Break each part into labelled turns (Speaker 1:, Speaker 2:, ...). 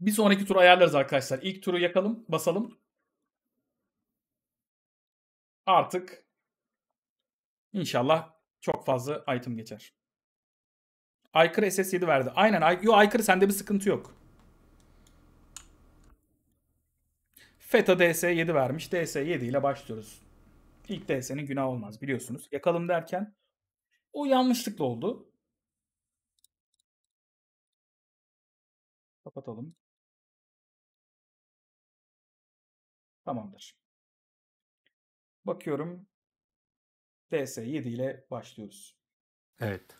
Speaker 1: bir sonraki tur ayarlarız arkadaşlar. İlk turu yakalım, basalım. Artık inşallah çok fazla item geçer. Aykırı SS7 verdi. Aynen. yo aykırı sende bir sıkıntı yok. Feta DS7 vermiş. DS7 ile başlıyoruz. İlk DS'nin günah olmaz biliyorsunuz. Yakalım
Speaker 2: derken o yanlışlıkla oldu. Kapatalım. Tamamdır. Bakıyorum. DS7 ile başlıyoruz. Evet.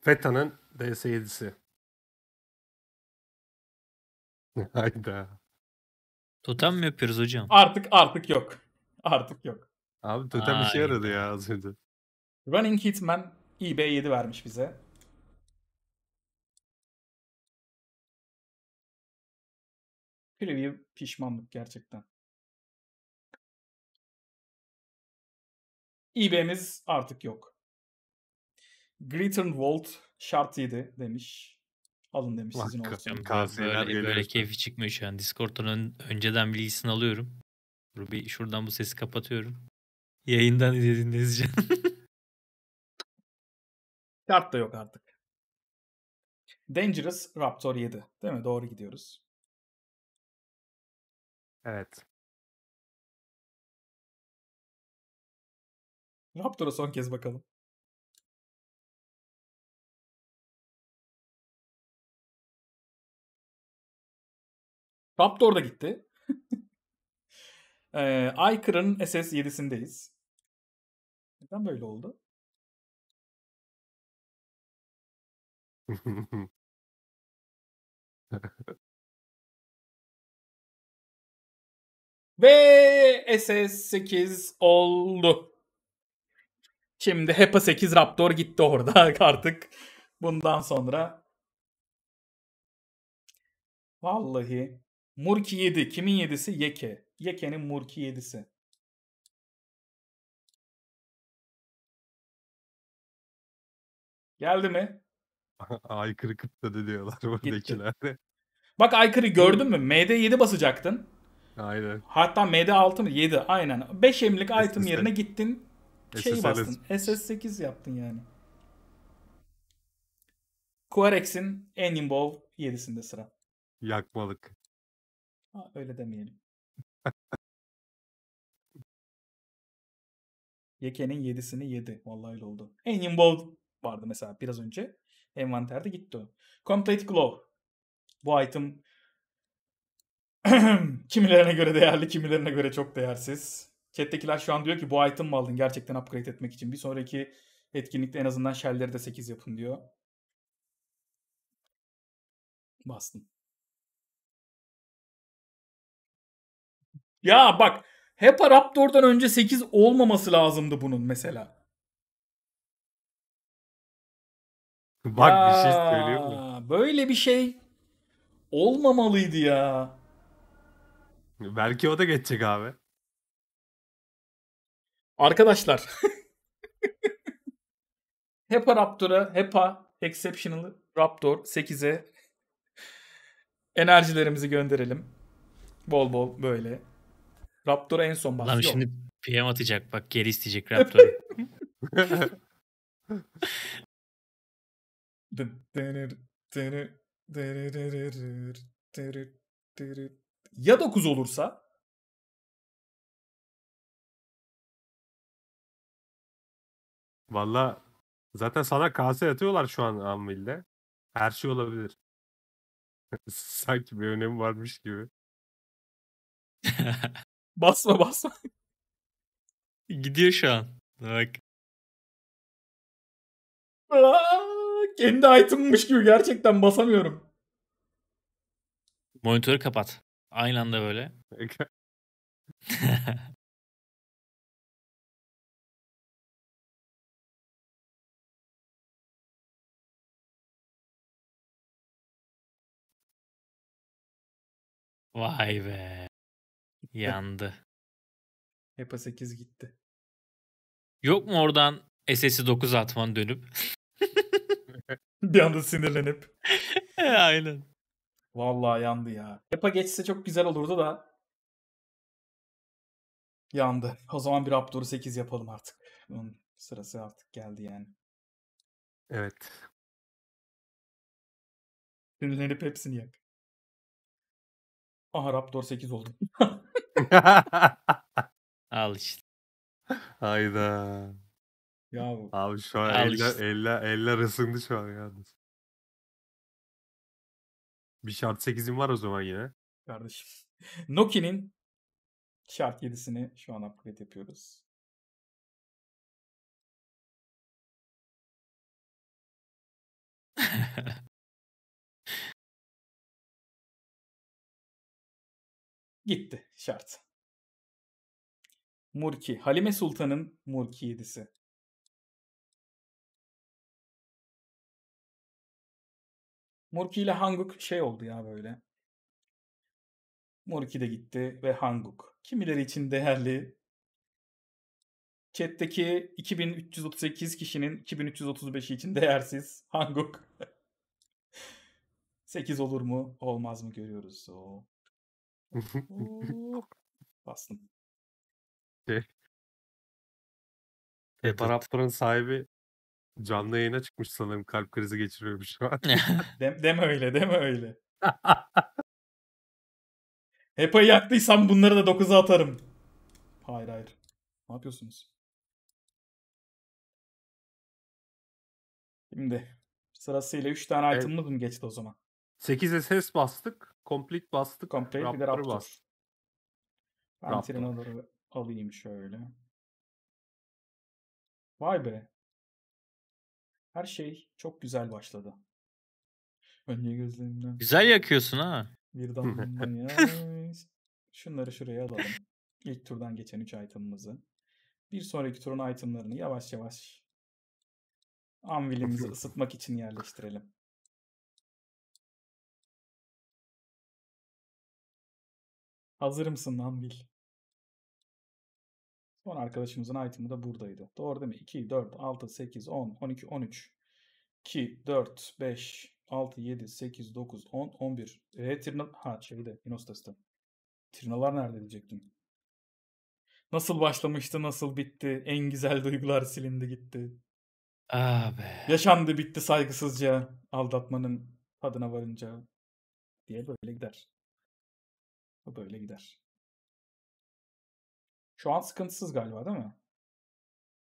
Speaker 2: FETA'nın DS7'si. Hayda. Totem mi yapıyoruz hocam? Artık artık
Speaker 1: yok. Artık yok. Abi totem bir şey yaradı ya az önce. Running Hitman
Speaker 2: eBay 7 vermiş bize. Preview pişmanlık gerçekten. eBay'imiz artık yok.
Speaker 1: Grittenwald şart 7 demiş. Alın demiş sizin Bak, olsun. böyle, böyle
Speaker 3: keyfi çıkmıyor yani. Discord'un önceden bilgisini alıyorum. Dur bir şuradan bu sesi kapatıyorum. Yayından izlediğinde izleyeceğim.
Speaker 2: Kart da yok artık. Dangerous Raptor 7. Değil mi? Doğru gidiyoruz. Evet. Raptor'a son kez bakalım. Raptor da gitti. Ee, Aykır'ın SS7'sindeyiz. Neden böyle oldu? Ve SS8 oldu. Şimdi HEPA 8 Raptor
Speaker 1: gitti orada artık. Bundan sonra.
Speaker 2: Vallahi. Murki 7. Kimin 7'si? Yeke. Yeke'nin Murki 7'si. Geldi mi? aykırı kıptadı diyorlar buradakiler.
Speaker 1: Bak aykırı gördün mü? MD7 basacaktın. Aynen. Hatta MD6 mı? 7 aynen. 5 emlik item yerine gittin. Şey bastın. SS8 yaptın yani. Quarex'in Animbow 7'sinde sıra.
Speaker 2: Yakmalık. Ha, öyle demeyelim. Yeke'nin yedisini yedi. Vallahi oldu. En involved
Speaker 1: vardı mesela biraz önce. Envanterde gitti o. Complete Glow. Bu item kimilerine göre değerli, kimilerine göre çok değersiz. Chat'tekiler şu an diyor ki bu item mı aldın gerçekten upgrade etmek için? Bir sonraki etkinlikte en azından
Speaker 2: shell'leri de 8 yapın diyor. Bastım. Ya bak Hepa Raptor'dan önce 8 olmaması lazımdı bunun mesela. Bak ya, bir şey söylüyor
Speaker 1: mu? Böyle bir şey olmamalıydı ya.
Speaker 4: Belki o da geçecek abi.
Speaker 1: Arkadaşlar. HEPA Raptor'a, HEPA Exceptional Raptor 8'e enerjilerimizi gönderelim. Bol bol böyle. Raptor'a en son bahsediyor. Lan şimdi
Speaker 3: PM atacak bak geri isteyecek Raptor'u.
Speaker 2: ya 9 olursa Valla zaten sana kase atıyorlar şu an Anvil'de. Her şey olabilir. Sanki bir önemi varmış gibi. Basma basma. Gidiyor şu an. Bak. Aa, kendi item'mış gibi gerçekten basamıyorum. Monitörü kapat. Aynı anda böyle. Vay be gitti. Yandı.
Speaker 1: HEPA 8 gitti.
Speaker 2: Yok mu oradan SS'i 9 atman dönüp?
Speaker 1: bir anda sinirlenip. Aynen. Vallahi yandı ya. HEPA geçse çok güzel olurdu da. Yandı. O zaman bir Raptor'u 8 yapalım artık. Onun sırası artık geldi yani.
Speaker 2: Evet. Sinirlenip hepsini yak. Aha Raptor 8 oldu. Al işte. Hayda. Ya Abi şu an eller, işte. eller, eller ısındı şu an yalnız. Bir şart 8'im var o zaman yine. kardeşim. Nokia'nın şart 7'sini şu an upgrade yapıyoruz. Gitti şart. Murki. Halime Sultan'ın Murki yedisi. Murki ile Hanguk şey oldu ya böyle. Murki de gitti ve Hanguk. Kimileri için değerli.
Speaker 1: Chat'teki 2338 kişinin 2335'i için değersiz. Hanguk. 8 olur mu olmaz
Speaker 2: mı görüyoruz. O. Aslında. Şey, e, Paraptor'un sahibi
Speaker 4: canlı yayına çıkmış sanırım. Kalp krizi geçiriyormuş şu an.
Speaker 2: Dem deme öyle deme öyle. Hepa'yı yaktıysam bunları da 9'a atarım. Hayır hayır. Ne yapıyorsunuz? Şimdi sırasıyla 3 tane item'ımız evet. mı geçti o zaman? 8'e ses bastık. Complete bastık. Complete Raptor bir de Raptor. Bastık.
Speaker 1: Ben Raptor.
Speaker 2: alayım şöyle. Vay be. Her şey çok güzel başladı. Önce gözlerimden. Güzel yakıyorsun
Speaker 1: ha. Bir damladan ya. Şunları şuraya alalım. İlk turdan geçen 3 item'ımızı. Bir sonraki turun item'larını yavaş yavaş
Speaker 2: anvilimizi ısıtmak için yerleştirelim. Hazır mısın lan bil.
Speaker 1: Son arkadaşımızın item'ı da buradaydı. Doğru değil mi? 2, 4, 6, 8, 10, 12, 13, 2, 4, 5, 6, 7, 8, 9, 10, 11. E, tırna... Ha şeyde, Inostas'ta. Tirnalar nerede diyecektim. Nasıl başlamıştı, nasıl bitti. En güzel duygular silindi gitti. Abi. Yaşandı bitti saygısızca aldatmanın tadına varınca diye
Speaker 2: böyle gider. Bu böyle gider. Şu an sıkıntısız galiba değil mi?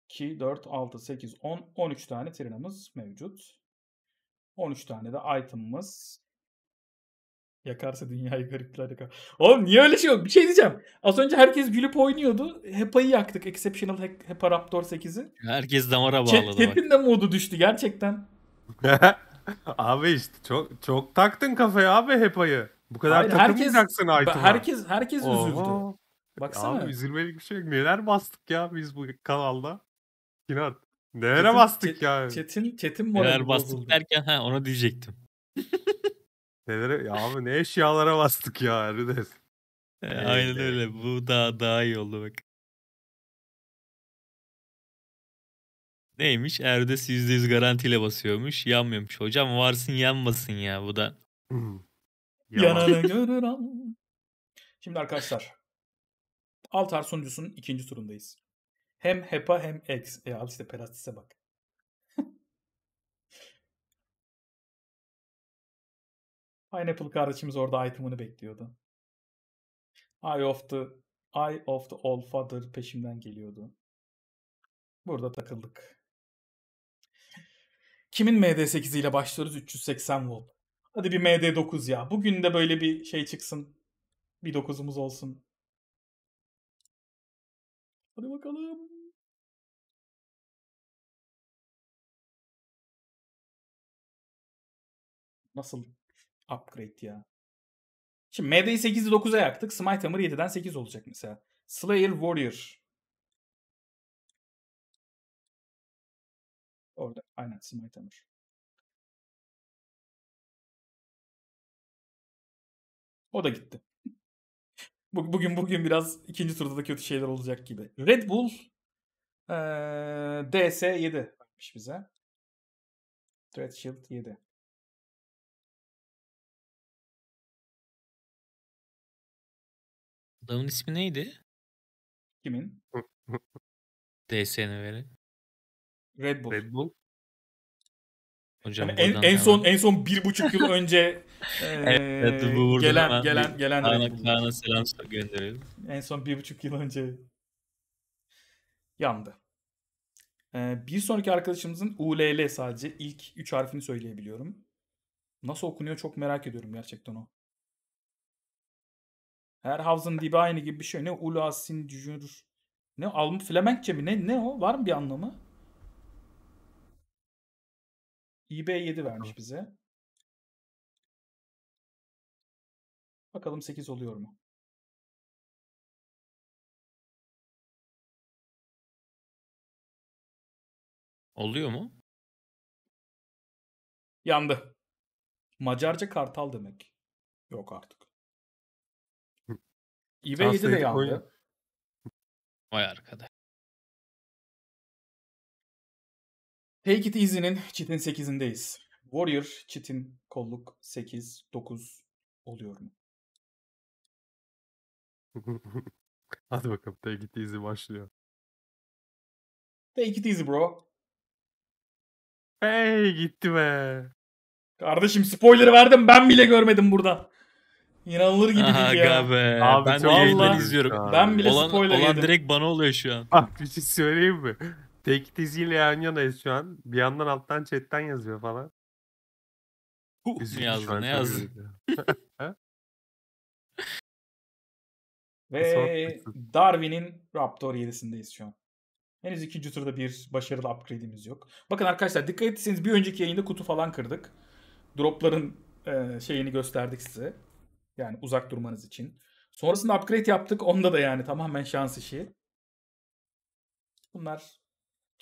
Speaker 2: 2, 4, 6, 8, 10, 13 tane
Speaker 1: trinamız mevcut. 13 tane de item'ımız. Yakarsa dünyayı garipler yakar. Oğlum niye öyle şey yok? Bir şey diyeceğim. Az önce herkes gülüp oynuyordu. Hepa'yı yaktık. Exceptional He- Hepa Raptor 8'i.
Speaker 3: Herkes damara
Speaker 4: bağladı. Chat, hepin
Speaker 1: de modu düştü gerçekten.
Speaker 4: abi işte çok çok
Speaker 1: taktın kafaya abi
Speaker 4: Hepa'yı. Bu kadar Hayır, takılmayacaksın herkes, Aytun'a. Herkes, herkes üzüldü. Baksana. Abi üzülmelik bir şey yok. Neler bastık ya biz bu kanalda. İnan. Nelere çetin, bastık çet, ya.
Speaker 1: Çetin, çetin morali Neler bastık bozuldu. derken ha
Speaker 4: ona diyecektim. Nelere, ya abi ne eşyalara bastık ya Erdes. E, aynen öyle. Bu daha daha iyi oldu bak.
Speaker 3: Neymiş? Erdes %100 garantiyle basıyormuş. Yanmıyormuş. Hocam varsın yanmasın ya bu da.
Speaker 2: Hmm.
Speaker 1: Yananı görür an. Şimdi arkadaşlar. Altar sunucusunun ikinci turundayız. Hem HEPA hem X. E al işte Perastis'e bak. Pineapple kardeşimiz orada item'ını bekliyordu.
Speaker 2: Eye of the Eye of the All
Speaker 1: Father peşimden geliyordu. Burada takıldık. Kimin MD8 ile başlıyoruz? 380 volt. Hadi bir MD9 ya. Bugün
Speaker 2: de böyle bir şey çıksın. Bir 9'umuz olsun. Hadi bakalım. Nasıl upgrade ya? Şimdi MD'yi 8'i 9'a yaktık. Smite Hammer 7'den 8 olacak mesela. Slayer Warrior. Orada. Aynen Smite Hammer. O da gitti. Bugün bugün biraz ikinci turda da kötü şeyler olacak gibi. Red Bull ee, DS7 vermiş bize. Shield 7. Adamın ismi neydi? Kimin? DS'ni verin. Red Bull. Red Bull.
Speaker 3: Hocam yani en, en son en son bir buçuk yıl önce e, evet, gelen gelen gelen selam gönderelim.
Speaker 1: En son bir buçuk yıl önce yandı. Ee, bir sonraki arkadaşımızın ULL sadece ilk üç harfini söyleyebiliyorum. Nasıl okunuyor çok merak ediyorum gerçekten o. Her havzın dibi aynı gibi bir şey. Ne ulasin cücür. Ne alm Flemenkçe mi? Ne, ne o? Var mı bir anlamı?
Speaker 2: eBay 7 vermiş bize. Bakalım 8 oluyor mu? Oluyor mu? Yandı. Macarca kartal demek. Yok artık.
Speaker 1: eBay 7 de yandı.
Speaker 2: Vay arkadaş. Take It Easy'nin çitin 8'indeyiz. Warrior çitin kolluk 8, 9 oluyor mu? Hadi bakalım Take It Easy başlıyor. Take It Easy bro. Hey gitti be. Kardeşim spoiler verdim ben bile görmedim burada.
Speaker 1: İnanılır gibi Aha, değil ya. Be. Abi, ben de izliyorum. Şey ben bile olan, spoiler olan yedim. direkt
Speaker 4: bana oluyor şu ah, an. Bak bir şey söyleyeyim mi? Tek diziyle yan yanayız şu an. Bir yandan alttan chatten yazıyor falan.
Speaker 2: Uh, ne yazdı ne yazdı. E, Ve Darwin'in
Speaker 1: Raptor 7'sindeyiz şu an. Henüz ikinci turda bir başarılı upgrade'imiz yok. Bakın arkadaşlar dikkat etseniz bir önceki yayında kutu falan kırdık. Dropların e, şeyini gösterdik size. Yani uzak durmanız için. Sonrasında upgrade yaptık. Onda da yani tamamen şans işi.
Speaker 2: Bunlar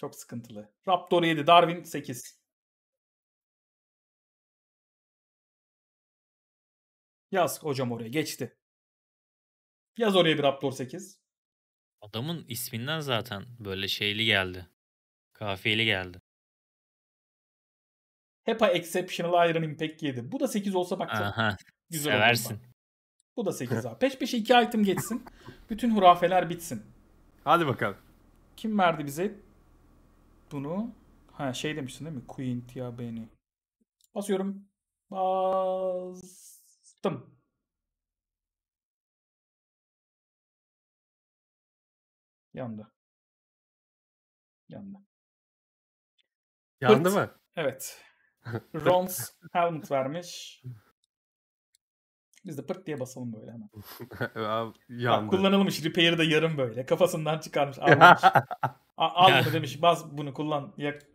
Speaker 2: çok sıkıntılı. Raptor 7, Darwin 8. Yaz hocam oraya geçti. Yaz oraya bir Raptor 8.
Speaker 3: Adamın isminden zaten böyle şeyli geldi. Kafiyeli geldi.
Speaker 1: HEPA Exceptional Iron Impact 7. Bu da 8 olsa bak Aha, güzel seversin. Bu da 8 abi. Peş peşe 2 item geçsin. Bütün hurafeler bitsin. Hadi bakalım. Kim verdi bize? bunu ha şey demişsin değil mi?
Speaker 2: Quint ya beni. Basıyorum. Bastım. Yandı. Yandı. Yandı Pırt. mı? Evet. Rons helmet vermiş.
Speaker 1: Biz de pırt diye basalım böyle hemen. Abi, Bak, kullanılmış repair'ı da yarım böyle. Kafasından çıkarmış. Almamış. Al bunu demiş Baz bunu kullan. Yak.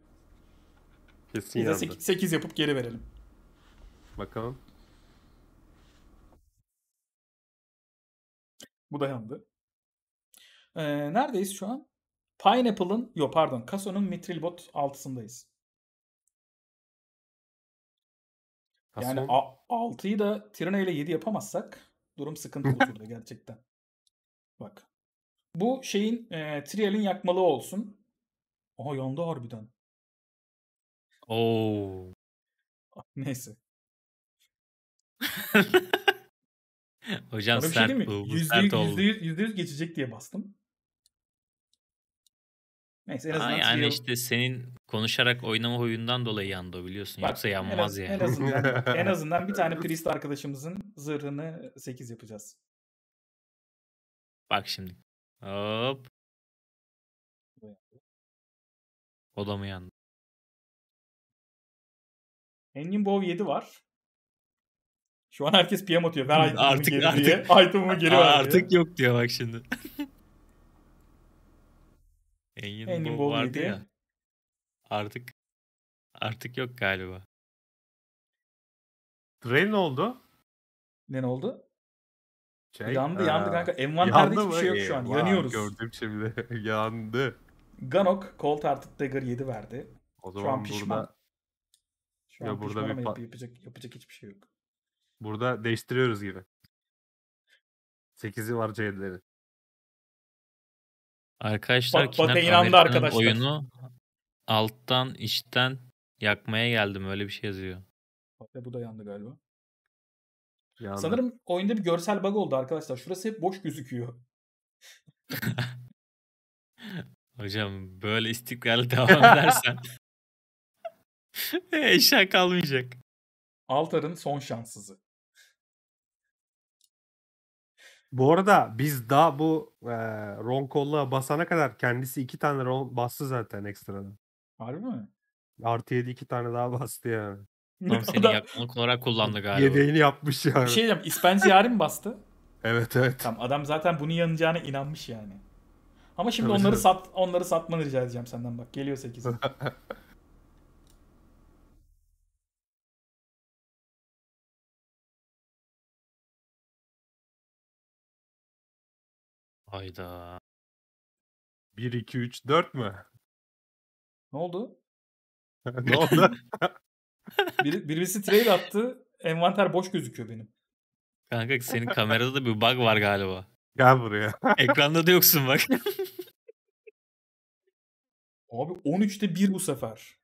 Speaker 4: Kesin yandı. 8, 8
Speaker 1: yapıp geri verelim. Bakalım. Bu da yandı. Ee, neredeyiz şu an? Pineapple'ın, yok pardon, Kaso'nun Mitrilbot 6'sındayız. Kaso. Yani 6'yı da Tirana ile 7 yapamazsak durum sıkıntılı burada gerçekten. Bak. Bu şeyin e, Trial'in yakmalı olsun. Oha yandı harbiden.
Speaker 2: Oo. Ah, neyse. Hocam Bana şey sert şey bu. bu oldu. %100,
Speaker 1: %100 geçecek diye bastım. Neyse en azından Aa, yani
Speaker 3: işte senin konuşarak oynama huyundan dolayı yandı o biliyorsun. Bak, Yoksa yanmaz en az, yani. En azından, en azından
Speaker 1: bir tane priest arkadaşımızın
Speaker 2: zırhını 8 yapacağız. Bak şimdi. Hop. O da mı yandı? Engin Bov 7 var. Şu an herkes PM
Speaker 1: atıyor. Ver item'ımı artık, geri artık, diye. Item'ımı geri ver Artık
Speaker 4: diye. yok diyor bak şimdi.
Speaker 2: Engin, Engin Bov vardı 7. ya. Artık artık yok galiba. Trey ne oldu?
Speaker 1: Ne oldu?
Speaker 4: Şey, yandı aa, yandı kanka. Envanterde yandı hiçbir şey yok şu an. Vay, Yanıyoruz. Gördüm şimdi. yandı.
Speaker 1: Ganok Colt Hearted Dagger 7 verdi. O zaman şu an pişman. Burada... Şu
Speaker 4: an ya burada bir ama
Speaker 2: yapacak, yapacak hiçbir şey yok.
Speaker 4: Burada değiştiriyoruz
Speaker 3: gibi. 8'i var C'leri. Arkadaşlar bak, arkadaşlar. oyunu alttan içten yakmaya geldim öyle bir şey yazıyor.
Speaker 1: Bak, bu da yandı galiba.
Speaker 3: Yağlı. Sanırım
Speaker 1: oyunda bir görsel bug oldu arkadaşlar. Şurası hep boş gözüküyor.
Speaker 3: Hocam böyle istikrarlı devam edersen
Speaker 1: eşya kalmayacak. Altar'ın son şanssızı.
Speaker 4: Bu arada biz daha bu e, Ron Kolluğa basana kadar kendisi iki tane Ron bastı zaten ekstradan. Harbi mi? Artı yedi
Speaker 1: iki tane daha bastı yani.
Speaker 4: Tam senin yakınlık olarak kullandı galiba. Yedeğini yapmış yani. Bir şey diyeceğim.
Speaker 1: İspenci yarim bastı?
Speaker 4: evet evet. Tamam
Speaker 1: adam zaten bunu yanacağına inanmış yani. Ama şimdi evet, onları evet. sat onları satmanı rica edeceğim senden bak. Geliyor 8.
Speaker 2: Hayda. 1 2 3 4 mü? Ne oldu? ne
Speaker 1: oldu? Bir, birisi trade attı. Envanter boş gözüküyor benim.
Speaker 3: Kanka senin kamerada da bir bug var galiba. Gel buraya. Ekranda da yoksun bak.
Speaker 2: Abi 13'te 1 bu sefer.